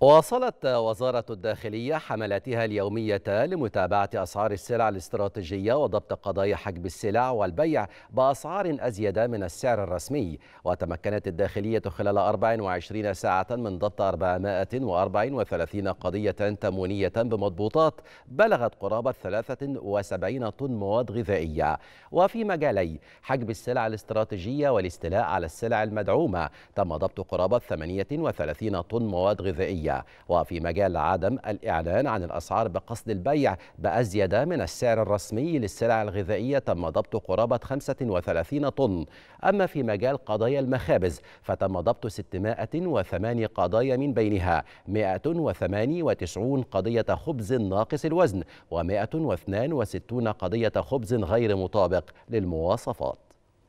واصلت وزارة الداخلية حملاتها اليومية لمتابعة أسعار السلع الاستراتيجية وضبط قضايا حجب السلع والبيع بأسعار أزيد من السعر الرسمي وتمكنت الداخلية خلال 24 ساعة من ضبط 434 قضية تموينية بمضبوطات بلغت قرابة 73 طن مواد غذائية وفي مجالي حجب السلع الاستراتيجية والاستيلاء على السلع المدعومة تم ضبط قرابة 38 طن مواد غذائية الدولية وفي مجال عدم الإعلان عن الأسعار بقصد البيع بأزيد من السعر الرسمي للسلع الغذائية تم ضبط قرابة 35 طن أما في مجال قضايا المخابز فتم ضبط 608 قضايا من بينها 198 قضية خبز ناقص الوزن و162 قضية خبز غير مطابق للمواصفات